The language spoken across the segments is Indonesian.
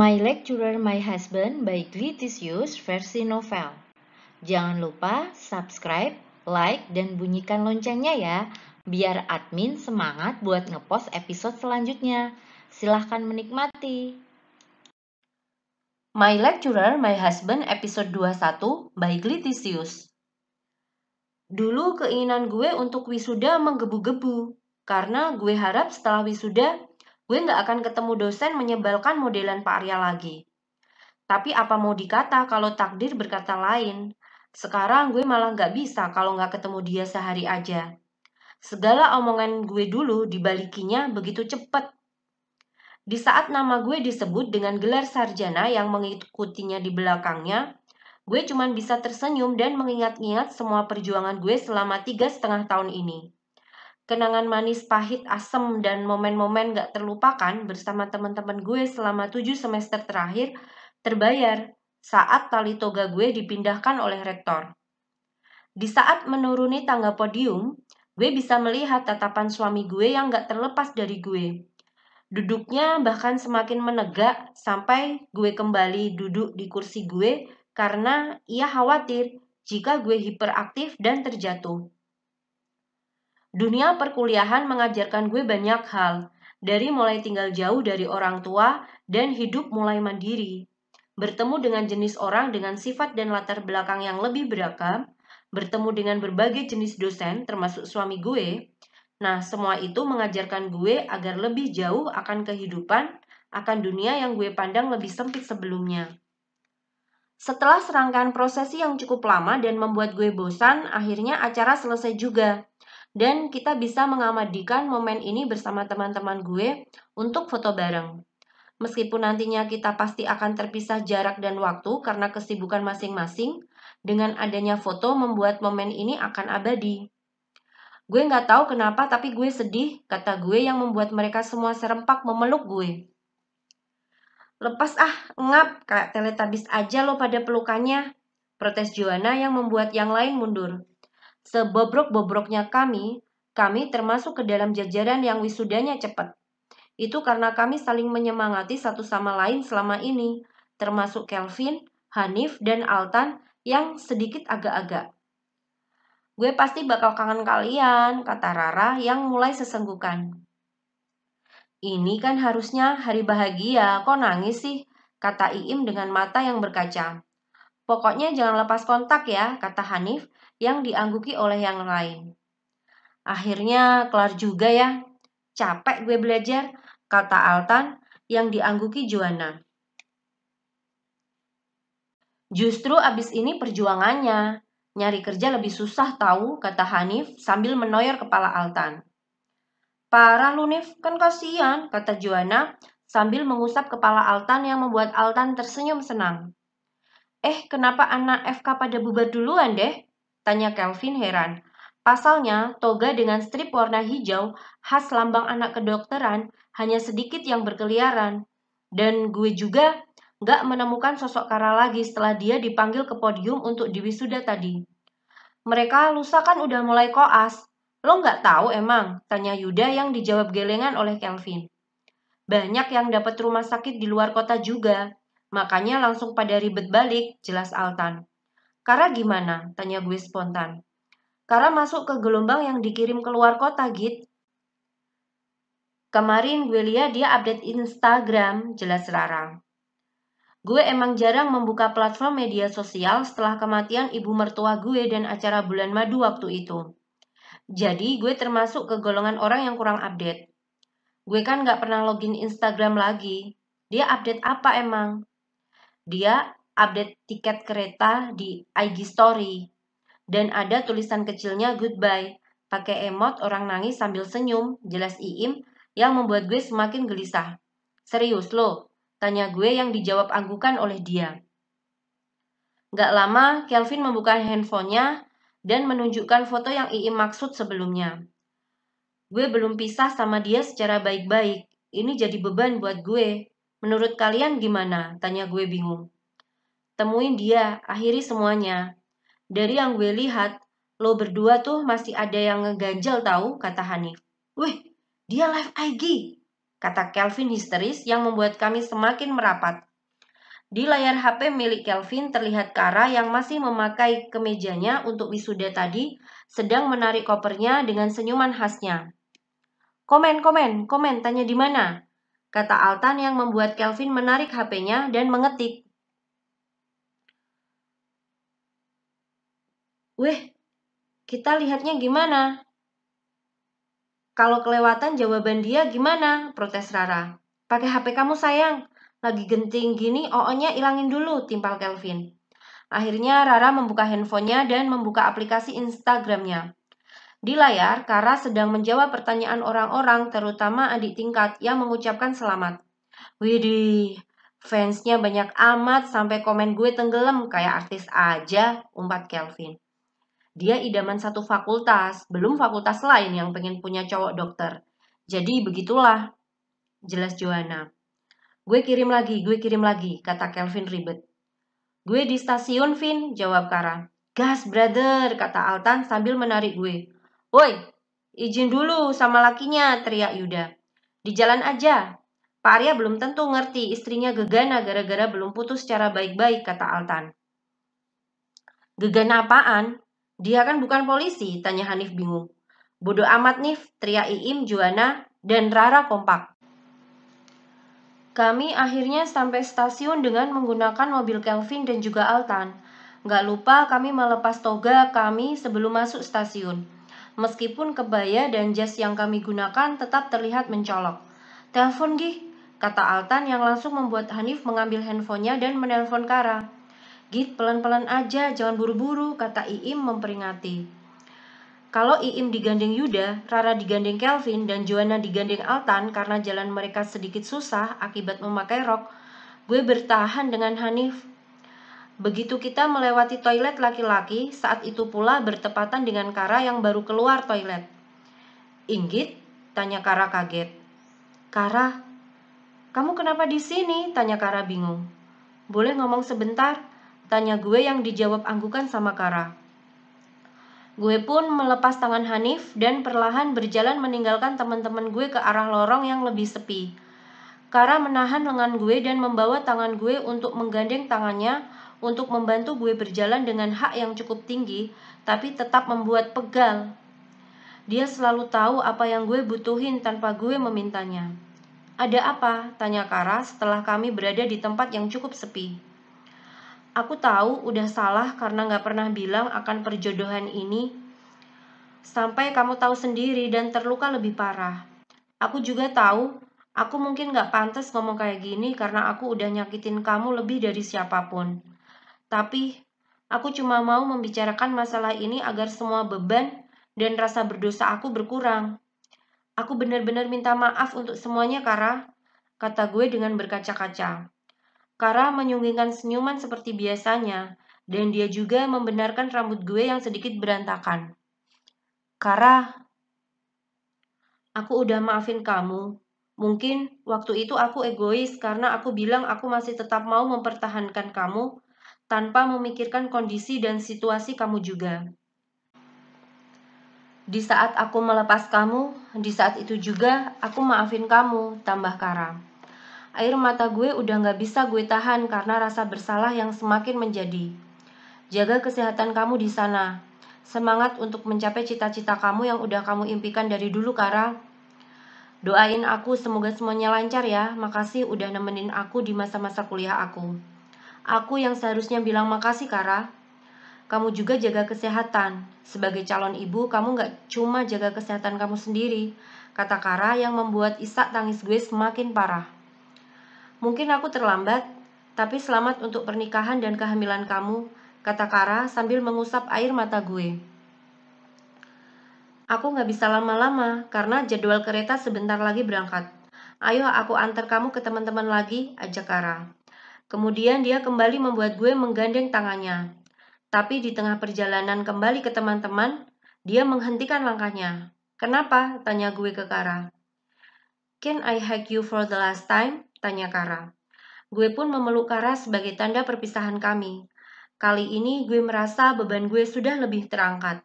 My Lecturer, My Husband by Glitisius versi novel. Jangan lupa subscribe, like, dan bunyikan loncengnya ya, biar admin semangat buat ngepost episode selanjutnya. Silahkan menikmati. My Lecturer, My Husband episode 21 by Glitisius. Dulu keinginan gue untuk wisuda menggebu-gebu, karena gue harap setelah wisuda gue nggak akan ketemu dosen menyebalkan modelan Pak Arya lagi. Tapi apa mau dikata kalau takdir berkata lain? Sekarang gue malah nggak bisa kalau nggak ketemu dia sehari aja. Segala omongan gue dulu dibalikinya begitu cepet. Di saat nama gue disebut dengan gelar sarjana yang mengikutinya di belakangnya, gue cuman bisa tersenyum dan mengingat-ingat semua perjuangan gue selama tiga setengah tahun ini kenangan manis, pahit, asem, dan momen-momen gak terlupakan bersama teman-teman gue selama 7 semester terakhir terbayar saat tali toga gue dipindahkan oleh rektor. Di saat menuruni tangga podium, gue bisa melihat tatapan suami gue yang gak terlepas dari gue. Duduknya bahkan semakin menegak sampai gue kembali duduk di kursi gue karena ia khawatir jika gue hiperaktif dan terjatuh. Dunia perkuliahan mengajarkan gue banyak hal, dari mulai tinggal jauh dari orang tua dan hidup mulai mandiri. Bertemu dengan jenis orang dengan sifat dan latar belakang yang lebih beragam, bertemu dengan berbagai jenis dosen termasuk suami gue. Nah, semua itu mengajarkan gue agar lebih jauh akan kehidupan, akan dunia yang gue pandang lebih sempit sebelumnya. Setelah serangkaian prosesi yang cukup lama dan membuat gue bosan, akhirnya acara selesai juga dan kita bisa mengamadikan momen ini bersama teman-teman gue untuk foto bareng. Meskipun nantinya kita pasti akan terpisah jarak dan waktu karena kesibukan masing-masing, dengan adanya foto membuat momen ini akan abadi. Gue nggak tahu kenapa tapi gue sedih, kata gue yang membuat mereka semua serempak memeluk gue. Lepas ah, ngap, kayak teletabis aja lo pada pelukannya. Protes Joanna yang membuat yang lain mundur. Sebobrok-bobroknya kami, kami termasuk ke dalam jajaran yang wisudanya cepat. Itu karena kami saling menyemangati satu sama lain selama ini, termasuk Kelvin, Hanif, dan Altan yang sedikit agak-agak. Gue pasti bakal kangen kalian, kata Rara yang mulai sesenggukan. Ini kan harusnya hari bahagia, kok nangis sih? Kata Iim dengan mata yang berkaca. Pokoknya jangan lepas kontak ya, kata Hanif yang diangguki oleh yang lain. Akhirnya kelar juga ya. Capek gue belajar, kata Altan yang diangguki Juana. Justru abis ini perjuangannya. Nyari kerja lebih susah tahu, kata Hanif sambil menoyor kepala Altan. Parah lu Nif, kan kasihan, kata Juana sambil mengusap kepala Altan yang membuat Altan tersenyum senang. Eh, kenapa anak FK pada bubar duluan deh? Tanya Kelvin heran. Pasalnya, toga dengan strip warna hijau khas lambang anak kedokteran hanya sedikit yang berkeliaran. Dan gue juga gak menemukan sosok Kara lagi setelah dia dipanggil ke podium untuk diwisuda tadi. Mereka lusa kan udah mulai koas. Lo gak tahu emang? Tanya Yuda yang dijawab gelengan oleh Kelvin. Banyak yang dapat rumah sakit di luar kota juga. Makanya langsung pada ribet balik, jelas Altan. Kara gimana? Tanya gue spontan. Kara masuk ke gelombang yang dikirim keluar kota, Git. Kemarin gue lihat dia update Instagram, jelas Rara. Gue emang jarang membuka platform media sosial setelah kematian ibu mertua gue dan acara bulan madu waktu itu. Jadi gue termasuk ke golongan orang yang kurang update. Gue kan gak pernah login Instagram lagi. Dia update apa emang? Dia update tiket kereta di IG Story. Dan ada tulisan kecilnya goodbye, pakai emot orang nangis sambil senyum, jelas Iim, yang membuat gue semakin gelisah. Serius lo? Tanya gue yang dijawab anggukan oleh dia. Gak lama, Kelvin membuka handphonenya dan menunjukkan foto yang Iim maksud sebelumnya. Gue belum pisah sama dia secara baik-baik. Ini jadi beban buat gue. Menurut kalian gimana? Tanya gue bingung temuin dia, akhiri semuanya. Dari yang gue lihat, lo berdua tuh masih ada yang ngeganjel tahu, kata Hanif. Wih, dia live IG, kata Kelvin histeris yang membuat kami semakin merapat. Di layar HP milik Kelvin terlihat Kara yang masih memakai kemejanya untuk wisuda tadi sedang menarik kopernya dengan senyuman khasnya. Komen, komen, komen, tanya di mana? Kata Altan yang membuat Kelvin menarik HP-nya dan mengetik. Weh, kita lihatnya gimana? Kalau kelewatan jawaban dia gimana? Protes Rara. Pakai HP kamu sayang. Lagi genting gini, oo-nya ilangin dulu, timpal Kelvin. Akhirnya Rara membuka handphonenya dan membuka aplikasi Instagramnya. Di layar, Kara sedang menjawab pertanyaan orang-orang, terutama adik tingkat yang mengucapkan selamat. Widih, fansnya banyak amat sampai komen gue tenggelam kayak artis aja, umpat Kelvin. Dia idaman satu fakultas, belum fakultas lain yang pengen punya cowok dokter. Jadi begitulah, jelas Joanna. Gue kirim lagi, gue kirim lagi, kata Kelvin ribet. Gue di stasiun, Vin, jawab Kara. Gas, brother, kata Altan sambil menarik gue. Woi, izin dulu sama lakinya, teriak Yuda. Di jalan aja, Pak Arya belum tentu ngerti istrinya gegana gara-gara belum putus secara baik-baik, kata Altan. Gegana apaan? Dia kan bukan polisi, tanya Hanif bingung. Bodoh amat nih, teriak Iim, Juana, dan Rara kompak. Kami akhirnya sampai stasiun dengan menggunakan mobil Kelvin dan juga Altan. Gak lupa kami melepas toga kami sebelum masuk stasiun. Meskipun kebaya dan jas yang kami gunakan tetap terlihat mencolok. Telepon Gih, kata Altan yang langsung membuat Hanif mengambil handphonenya dan menelpon Kara. Git, pelan-pelan aja, jangan buru-buru, kata Iim memperingati. Kalau Iim digandeng Yuda, Rara digandeng Kelvin, dan Joanna digandeng Altan karena jalan mereka sedikit susah akibat memakai rok, gue bertahan dengan Hanif. Begitu kita melewati toilet laki-laki, saat itu pula bertepatan dengan Kara yang baru keluar toilet. Inggit, tanya Kara kaget. Kara, kamu kenapa di sini? Tanya Kara bingung. Boleh ngomong sebentar? Tanya gue yang dijawab anggukan sama Kara. Gue pun melepas tangan Hanif dan perlahan berjalan meninggalkan teman-teman gue ke arah lorong yang lebih sepi. Kara menahan lengan gue dan membawa tangan gue untuk menggandeng tangannya untuk membantu gue berjalan dengan hak yang cukup tinggi, tapi tetap membuat pegal. Dia selalu tahu apa yang gue butuhin tanpa gue memintanya. Ada apa? Tanya Kara setelah kami berada di tempat yang cukup sepi. Aku tahu udah salah karena gak pernah bilang akan perjodohan ini. Sampai kamu tahu sendiri dan terluka lebih parah. Aku juga tahu, aku mungkin gak pantas ngomong kayak gini karena aku udah nyakitin kamu lebih dari siapapun. Tapi, aku cuma mau membicarakan masalah ini agar semua beban dan rasa berdosa aku berkurang. Aku benar-benar minta maaf untuk semuanya, Kara, kata gue dengan berkaca-kaca. Kara menyunggingkan senyuman seperti biasanya, dan dia juga membenarkan rambut gue yang sedikit berantakan. Kara, aku udah maafin kamu. Mungkin waktu itu aku egois karena aku bilang aku masih tetap mau mempertahankan kamu tanpa memikirkan kondisi dan situasi kamu juga. Di saat aku melepas kamu, di saat itu juga aku maafin kamu, tambah Kara. Air mata gue udah gak bisa gue tahan karena rasa bersalah yang semakin menjadi. Jaga kesehatan kamu di sana. Semangat untuk mencapai cita-cita kamu yang udah kamu impikan dari dulu, Kara. Doain aku semoga semuanya lancar ya. Makasih udah nemenin aku di masa-masa kuliah aku. Aku yang seharusnya bilang makasih, Kara. Kamu juga jaga kesehatan. Sebagai calon ibu, kamu gak cuma jaga kesehatan kamu sendiri, kata Kara yang membuat Isak tangis gue semakin parah. Mungkin aku terlambat, tapi selamat untuk pernikahan dan kehamilan kamu, kata Kara sambil mengusap air mata gue. Aku gak bisa lama-lama karena jadwal kereta sebentar lagi berangkat. Ayo aku antar kamu ke teman-teman lagi, ajak Kara. Kemudian dia kembali membuat gue menggandeng tangannya. Tapi di tengah perjalanan kembali ke teman-teman, dia menghentikan langkahnya. Kenapa? Tanya gue ke Kara. Can I hug you for the last time? tanya Kara. Gue pun memeluk Kara sebagai tanda perpisahan kami. Kali ini gue merasa beban gue sudah lebih terangkat.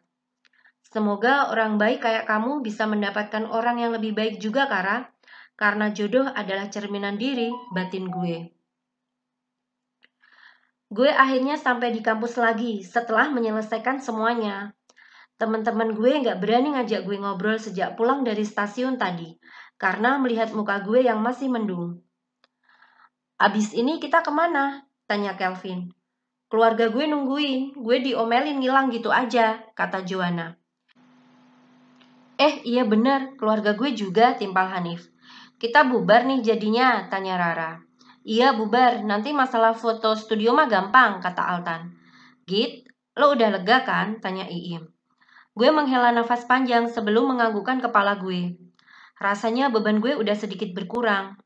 Semoga orang baik kayak kamu bisa mendapatkan orang yang lebih baik juga, Kara. Karena jodoh adalah cerminan diri batin gue. Gue akhirnya sampai di kampus lagi setelah menyelesaikan semuanya. Teman-teman gue nggak berani ngajak gue ngobrol sejak pulang dari stasiun tadi, karena melihat muka gue yang masih mendung. Abis ini kita kemana? Tanya Kelvin. Keluarga gue nungguin, gue diomelin ngilang gitu aja, kata Joanna. Eh iya bener, keluarga gue juga timpal Hanif. Kita bubar nih jadinya, tanya Rara. Iya bubar, nanti masalah foto studio mah gampang, kata Altan. Git, lo udah lega kan? Tanya Iim. Gue menghela nafas panjang sebelum menganggukkan kepala gue. Rasanya beban gue udah sedikit berkurang.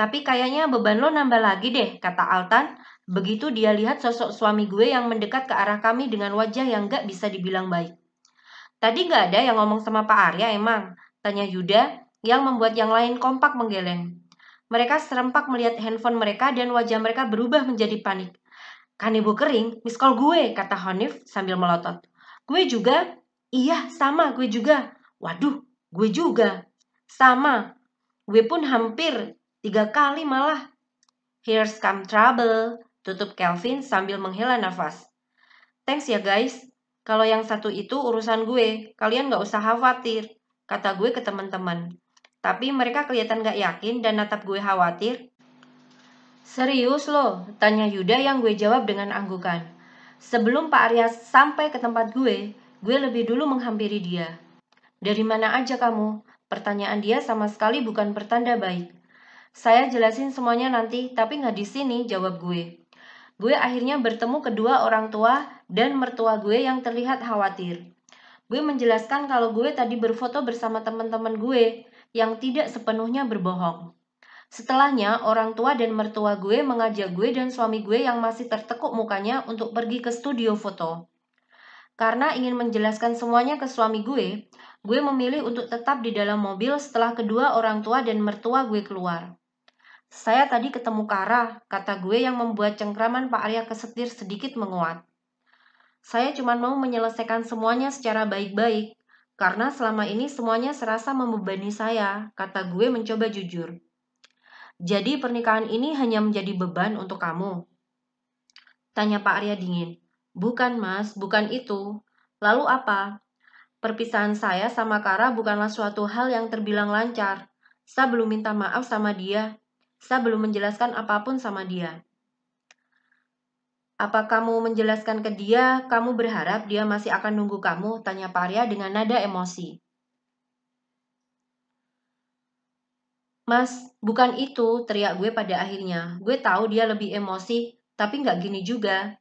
Tapi kayaknya beban lo nambah lagi deh, kata Altan. Begitu dia lihat sosok suami gue yang mendekat ke arah kami dengan wajah yang gak bisa dibilang baik. Tadi gak ada yang ngomong sama Pak Arya emang, tanya Yuda yang membuat yang lain kompak menggeleng. Mereka serempak melihat handphone mereka dan wajah mereka berubah menjadi panik. Kan ibu kering, miskol gue, kata Hanif sambil melotot. Gue juga? Iya, sama, gue juga. Waduh, gue juga. Sama. Gue pun hampir Tiga kali malah. Here's come trouble, tutup Kelvin sambil menghela nafas. Thanks ya guys, kalau yang satu itu urusan gue, kalian gak usah khawatir, kata gue ke teman-teman. Tapi mereka kelihatan gak yakin dan natap gue khawatir. Serius loh, tanya Yuda yang gue jawab dengan anggukan. Sebelum Pak Arya sampai ke tempat gue, gue lebih dulu menghampiri dia. Dari mana aja kamu? Pertanyaan dia sama sekali bukan pertanda baik. Saya jelasin semuanya nanti, tapi nggak di sini, jawab gue. Gue akhirnya bertemu kedua orang tua dan mertua gue yang terlihat khawatir. Gue menjelaskan kalau gue tadi berfoto bersama teman-teman gue yang tidak sepenuhnya berbohong. Setelahnya, orang tua dan mertua gue mengajak gue dan suami gue yang masih tertekuk mukanya untuk pergi ke studio foto. Karena ingin menjelaskan semuanya ke suami gue, gue memilih untuk tetap di dalam mobil setelah kedua orang tua dan mertua gue keluar. Saya tadi ketemu Kara, kata gue yang membuat cengkraman Pak Arya kesetir sedikit menguat. Saya cuma mau menyelesaikan semuanya secara baik-baik, karena selama ini semuanya serasa membebani saya, kata gue mencoba jujur. Jadi pernikahan ini hanya menjadi beban untuk kamu? Tanya Pak Arya dingin. Bukan mas, bukan itu. Lalu apa? Perpisahan saya sama Kara bukanlah suatu hal yang terbilang lancar. Saya belum minta maaf sama dia, saya belum menjelaskan apapun sama dia. Apa kamu menjelaskan ke dia, kamu berharap dia masih akan nunggu kamu? Tanya Parya dengan nada emosi. Mas, bukan itu, teriak gue pada akhirnya. Gue tahu dia lebih emosi, tapi nggak gini juga.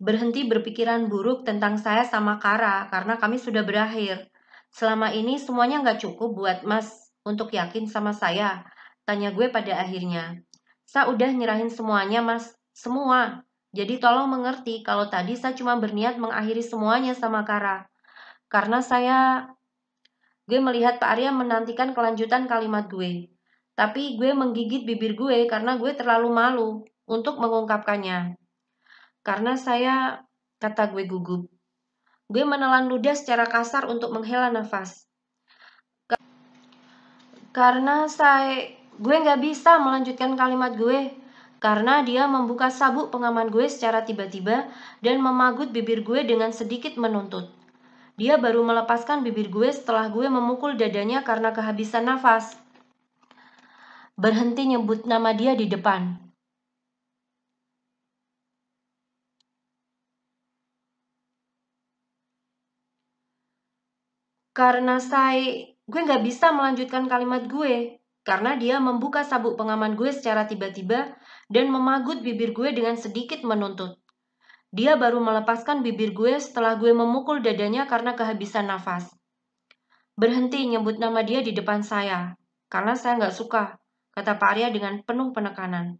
Berhenti berpikiran buruk tentang saya sama Kara, karena kami sudah berakhir. Selama ini semuanya nggak cukup buat Mas untuk yakin sama saya. Tanya gue pada akhirnya. Saya udah nyerahin semuanya, Mas. Semua. Jadi tolong mengerti kalau tadi saya cuma berniat mengakhiri semuanya sama Kara. Karena saya... Gue melihat Pak Arya menantikan kelanjutan kalimat gue. Tapi gue menggigit bibir gue karena gue terlalu malu untuk mengungkapkannya. Karena saya... Kata gue gugup. Gue menelan ludah secara kasar untuk menghela nafas. Karena saya Gue nggak bisa melanjutkan kalimat gue karena dia membuka sabuk pengaman gue secara tiba-tiba dan memagut bibir gue dengan sedikit menuntut. Dia baru melepaskan bibir gue setelah gue memukul dadanya karena kehabisan nafas. Berhenti nyebut nama dia di depan. Karena saya, gue nggak bisa melanjutkan kalimat gue karena dia membuka sabuk pengaman gue secara tiba-tiba dan memagut bibir gue dengan sedikit menuntut. Dia baru melepaskan bibir gue setelah gue memukul dadanya karena kehabisan nafas. Berhenti nyebut nama dia di depan saya, karena saya nggak suka, kata Pak Arya dengan penuh penekanan.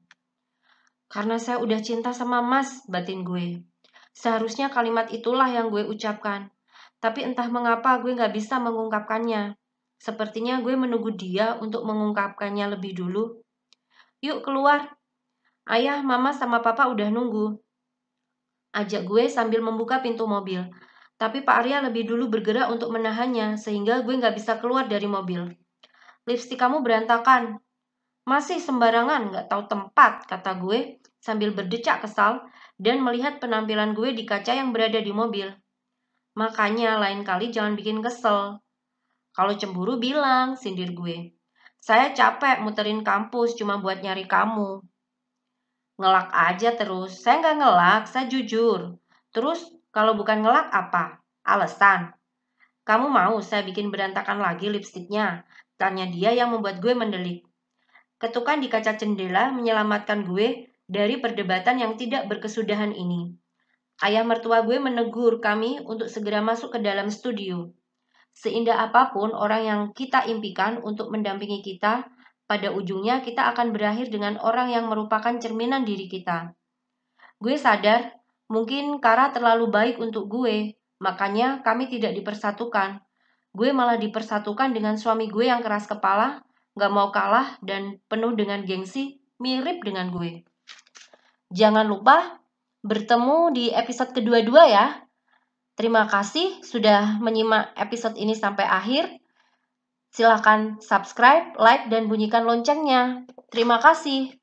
Karena saya udah cinta sama mas, batin gue. Seharusnya kalimat itulah yang gue ucapkan. Tapi entah mengapa gue nggak bisa mengungkapkannya. Sepertinya gue menunggu dia untuk mengungkapkannya lebih dulu. Yuk keluar. Ayah, mama, sama papa udah nunggu. Ajak gue sambil membuka pintu mobil. Tapi Pak Arya lebih dulu bergerak untuk menahannya, sehingga gue gak bisa keluar dari mobil. Lipstik kamu berantakan. Masih sembarangan, gak tahu tempat, kata gue sambil berdecak kesal dan melihat penampilan gue di kaca yang berada di mobil. Makanya lain kali jangan bikin kesel. Kalau cemburu bilang, sindir gue. Saya capek muterin kampus cuma buat nyari kamu. Ngelak aja terus. Saya nggak ngelak, saya jujur. Terus kalau bukan ngelak apa? Alasan. Kamu mau saya bikin berantakan lagi lipstiknya? Tanya dia yang membuat gue mendelik. Ketukan di kaca jendela menyelamatkan gue dari perdebatan yang tidak berkesudahan ini. Ayah mertua gue menegur kami untuk segera masuk ke dalam studio. Seindah apapun orang yang kita impikan untuk mendampingi kita, pada ujungnya kita akan berakhir dengan orang yang merupakan cerminan diri kita. Gue sadar, mungkin Kara terlalu baik untuk gue, makanya kami tidak dipersatukan. Gue malah dipersatukan dengan suami gue yang keras kepala, gak mau kalah, dan penuh dengan gengsi, mirip dengan gue. Jangan lupa bertemu di episode kedua-dua ya. Terima kasih sudah menyimak episode ini sampai akhir. Silahkan subscribe, like, dan bunyikan loncengnya. Terima kasih.